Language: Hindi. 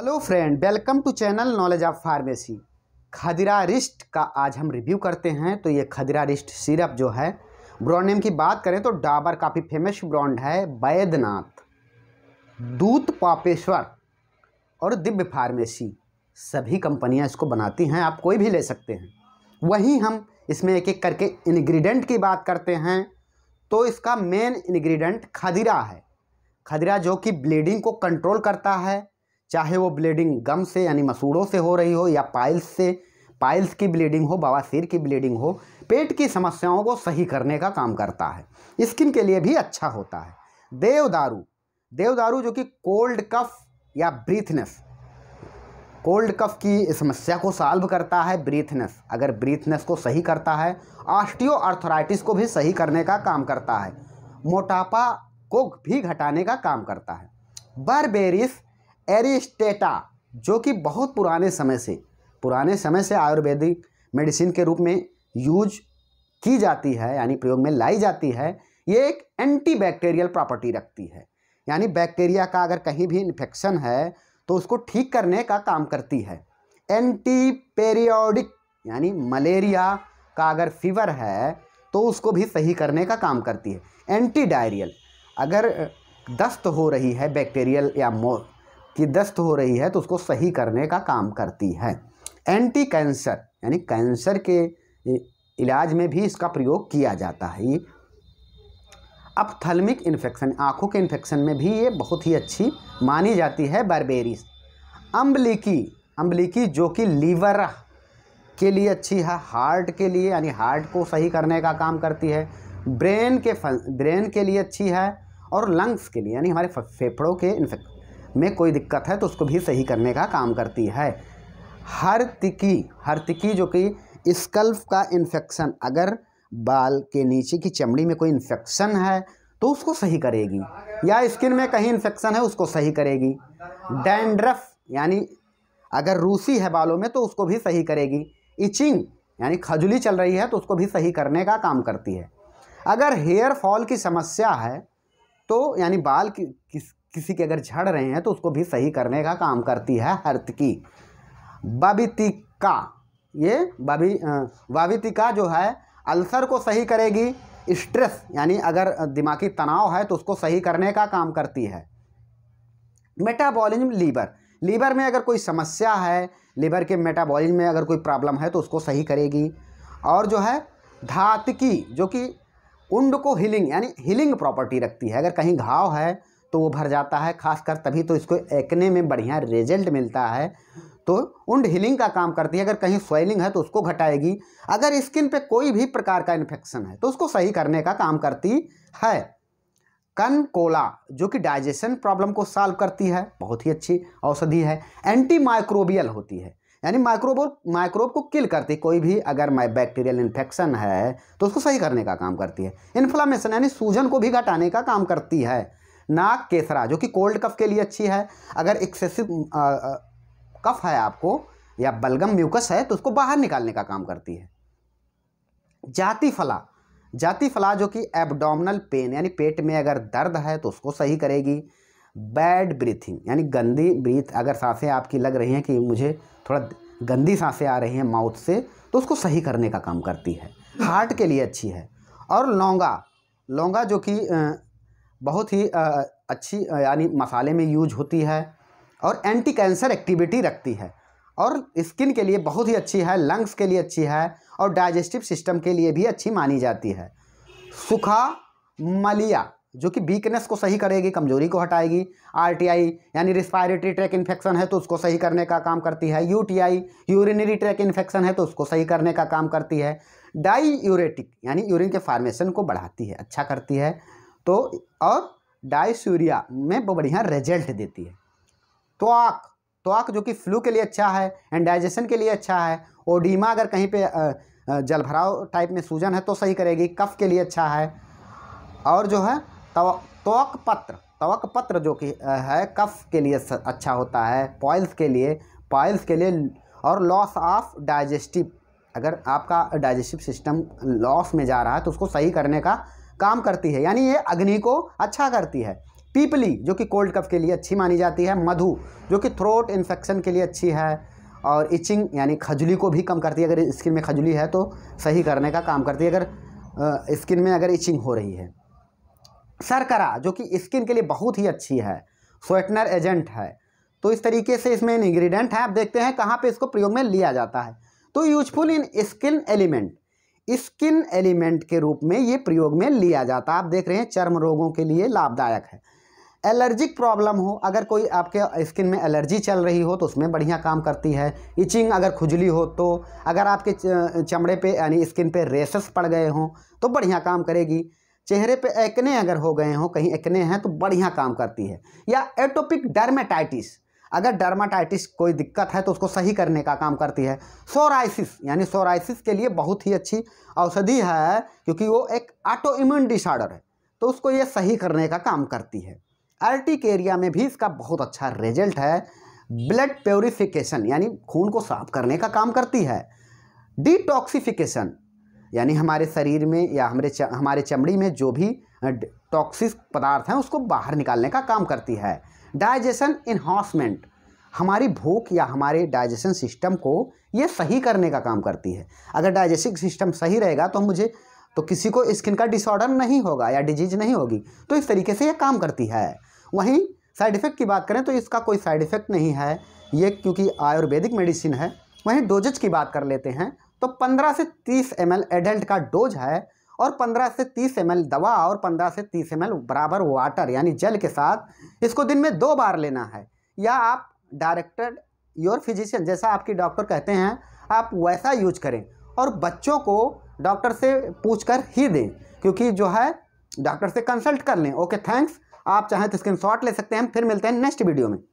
hello friend welcome to channel knowledge of pharmacy Khadirarishta का आज हम रिव्यू करते हैं तो ये खदिरा रिस्ट सिरप जो है ब्रांड नेम की बात करें तो डाबर काफ़ी फेमस ब्रांड है बैद्यनाथ दूत पापेश्वर और दिव्य फार्मेसी सभी कंपनियां इसको बनाती हैं आप कोई भी ले सकते हैं वहीं हम इसमें एक एक करके इन्ग्रीडियंट की बात करते हैं तो इसका मेन इन्ग्रीडियंट खदिरा है खदिरा जो कि ब्लीडिंग को कंट्रोल करता है चाहे वो ब्लीडिंग गम से यानी मसूड़ों से हो रही हो या पाइल्स से पाइल्स की ब्लीडिंग हो बवासीर की ब्लीडिंग हो पेट की समस्याओं को सही करने का काम करता है स्किन के लिए भी अच्छा होता है देवदारू देवदारू जो कि कोल्ड कफ या ब्रीथनेस कोल्ड कफ की समस्या को सॉल्व करता है ब्रीथनेस अगर ब्रीथनेस को सही करता है ऑस्टियो आर्थराइटिस को भी सही करने का काम करता है मोटापा को भी घटाने का काम करता है बर्बेरिस एरिस्टेटा जो कि बहुत पुराने समय से पुराने समय से आयुर्वेदिक मेडिसिन के रूप में यूज की जाती है यानी प्रयोग में लाई जाती है ये एक एंटी प्रॉपर्टी रखती है यानी बैक्टीरिया का अगर कहीं भी इन्फेक्शन है तो उसको ठीक करने का काम करती है एंटी पेरियोडिक यानी मलेरिया का अगर फीवर है तो उसको भी सही करने का काम करती है एंटी डायरियल अगर दस्त हो रही है बैक्टीरियल या मो कि दस्त हो रही है तो उसको सही करने का काम करती है एंटी कैंसर यानी कैंसर के इलाज में भी इसका प्रयोग किया जाता है अब इन्फेक्शन आँखों के इन्फेक्शन में भी ये बहुत ही अच्छी मानी जाती है बर्बेरिस अम्बलिकी अम्बलिकी जो कि लीवर के लिए अच्छी है हार्ट के लिए यानी हार्ट को सही करने का काम करती है ब्रेन के ब्रेन के लिए अच्छी है और लंग्स के लिए यानी हमारे फेफड़ों के इन्फेक्शन में कोई दिक्कत है तो उसको भी सही करने का काम करती है हर हर तिकी जो कि स्कल्फ का इन्फेक्शन अगर बाल के नीचे की चमड़ी में कोई इन्फेक्शन है तो उसको सही करेगी या स्किन में कहीं इन्फेक्शन है उसको सही करेगी डैंड्रफ यानी अगर रूसी है बालों में तो उसको भी सही करेगी इचिंग यानी खजुली चल रही है तो उसको भी सही करने का काम करती है अगर हेयर फॉल की समस्या है तो यानी बाल की किस किसी के अगर झड़ रहे हैं तो उसको भी सही करने का काम करती है हर्त की बबितिका ये बबी वावितिका जो है अल्सर को सही करेगी स्ट्रेस यानी अगर दिमागी तनाव है तो उसको सही करने का काम करती है मेटाबॉलिज्म लीवर लीवर में अगर कोई समस्या है लीवर के मेटाबॉलिज्म में अगर कोई प्रॉब्लम है तो उसको सही करेगी और जो है धात की जो कि उंड को हीलिंग यानी हीलिंग प्रॉपर्टी रखती है अगर कहीं घाव है तो वो भर जाता है खासकर तभी तो इसको एकने में बढ़िया रिजल्ट मिलता है तो उंड हीलिंग का काम करती है अगर कहीं स्वेलिंग है तो उसको घटाएगी अगर स्किन पे कोई भी प्रकार का इन्फेक्शन है तो उसको सही करने का काम करती है कन कोला जो कि डाइजेशन प्रॉब्लम को सॉल्व करती है बहुत ही अच्छी औषधि है एंटी माइक्रोबियल होती है यानी माइक्रोब माइक्रोब को किल करती है कोई भी अगर बैक्टीरियल इन्फेक्शन है तो उसको सही करने का काम करती है इन्फ्लामेशन यानी सूजन को भी घटाने का काम करती है नाक केसरा जो कि कोल्ड कफ के लिए अच्छी है अगर एक्सेसिव कफ है आपको या बलगम म्यूकस है तो उसको बाहर निकालने का काम करती है जाति फला जाति फला जो कि एबडोमिनल पेन यानी पेट में अगर दर्द है तो उसको सही करेगी बैड ब्रीथिंग यानी गंदी ब्रीथ अगर सांसें आपकी लग रही हैं कि मुझे थोड़ा गंदी सांसें आ रही हैं माउथ से तो उसको सही करने का काम करती है हार्ट के लिए अच्छी है और लौंगा लौंगा जो कि बहुत ही अच्छी यानी मसाले में यूज होती है और एंटी कैंसर एक्टिविटी रखती है और स्किन के लिए बहुत ही अच्छी है लंग्स के लिए अच्छी है और डाइजेस्टिव सिस्टम के लिए भी अच्छी मानी जाती है सूखा मलिया जो कि वीकनेस को सही करेगी कमजोरी को हटाएगी आरटीआई यानी रिस्पायरेटरी ट्रैक इन्फेक्शन है तो उसको सही करने का काम करती है यूटीआई यूरिनरी ट्रैक इन्फेक्शन है तो उसको सही करने का काम करती है डाई यूरेटिक यानी यूरिन के फार्मेशन को बढ़ाती है अच्छा करती है तो और डाइस्यूरिया में वो बढ़िया रिजल्ट देती है त्वाक तो त्वाक तो जो कि फ्लू के लिए अच्छा है एंड डाइजेशन के लिए अच्छा है ओडीमा अगर कहीं पे जलभराव टाइप में सूजन है तो सही करेगी कफ के लिए अच्छा है और जो है त्वक पत्र त्वक पत्र जो कि है कफ के लिए अच्छा होता है पॉइल्स के लिए पॉइल्स के लिए और लॉस ऑफ डाइजेस्टिव अगर आपका डाइजेस्टिव सिस्टम लॉस में जा रहा है तो उसको सही करने का काम करती है यानी ये अग्नि को अच्छा करती है पीपली जो कि कोल्ड कफ के लिए अच्छी मानी जाती है मधु जो कि थ्रोट इन्फेक्शन के लिए अच्छी है और इचिंग यानी खजली को भी कम करती है अगर स्किन में खजली है तो सही करने का काम करती है अगर स्किन में अगर इचिंग हो रही है सरकरा जो कि स्किन के लिए बहुत ही अच्छी है स्वेटनर एजेंट है तो इस तरीके से इसमें इंग्रेडिएंट है आप देखते हैं कहाँ पे इसको प्रयोग में लिया जाता है तो useful in skin element skin element के रूप में ये प्रयोग में लिया जाता है आप देख रहे हैं चर्म रोगों के लिए लाभदायक है एलर्जिक प्रॉब्लम हो अगर कोई आपके स्किन में एलर्जी चल रही हो तो उसमें बढ़िया काम करती है इचिंग अगर खुजली हो तो अगर आपके चमड़े पे यानी स्किन पे रेसेस पड़ गए हों तो बढ़िया काम करेगी चेहरे पे एक्ने अगर हो गए हों कहीं एक्ने हैं तो बढ़िया काम करती है या एटोपिक डर्मेटाइटिस अगर डर्माटाइटिस कोई दिक्कत है तो उसको सही करने का काम करती है सोराइसिस यानी सोराइसिस के लिए बहुत ही अच्छी औषधि है क्योंकि वो एक ऑटो इम्यून डिसऑर्डर है तो उसको ये सही करने का काम करती है एरिया में भी इसका बहुत अच्छा रिजल्ट है ब्लड प्योरिफिकेशन यानी खून को साफ करने का काम करती है डिटॉक्सिफिकेशन यानी हमारे शरीर में या हमारे च, हमारे चमड़ी में जो भी टॉक्सिक पदार्थ हैं उसको बाहर निकालने का काम करती है डाइजेशन इन्हांसमेंट हमारी भूख या हमारे डाइजेशन सिस्टम को ये सही करने का काम करती है अगर डाइजेस्टिव सिस्टम सही रहेगा तो मुझे तो किसी को स्किन का डिसऑर्डर नहीं होगा या डिजीज नहीं होगी तो इस तरीके से ये काम करती है वहीं साइड इफ़ेक्ट की बात करें तो इसका कोई साइड इफ़ेक्ट नहीं है ये क्योंकि आयुर्वेदिक मेडिसिन है वहीं डोजेज की बात कर लेते हैं तो 15 से 30 एम एडल्ट का डोज है और 15 से 30 एम दवा और 15 से 30 एम बराबर वाटर यानी जल के साथ इसको दिन में दो बार लेना है या आप डायरेक्टेड योर फिजिशियन जैसा आपकी डॉक्टर कहते हैं आप वैसा यूज करें और बच्चों को डॉक्टर से पूछ कर ही दें क्योंकि जो है डॉक्टर से कंसल्ट कर लें ओके थैंक्स आप चाहें तो स्क्रीन ले सकते हैं फिर मिलते हैं नेक्स्ट वीडियो में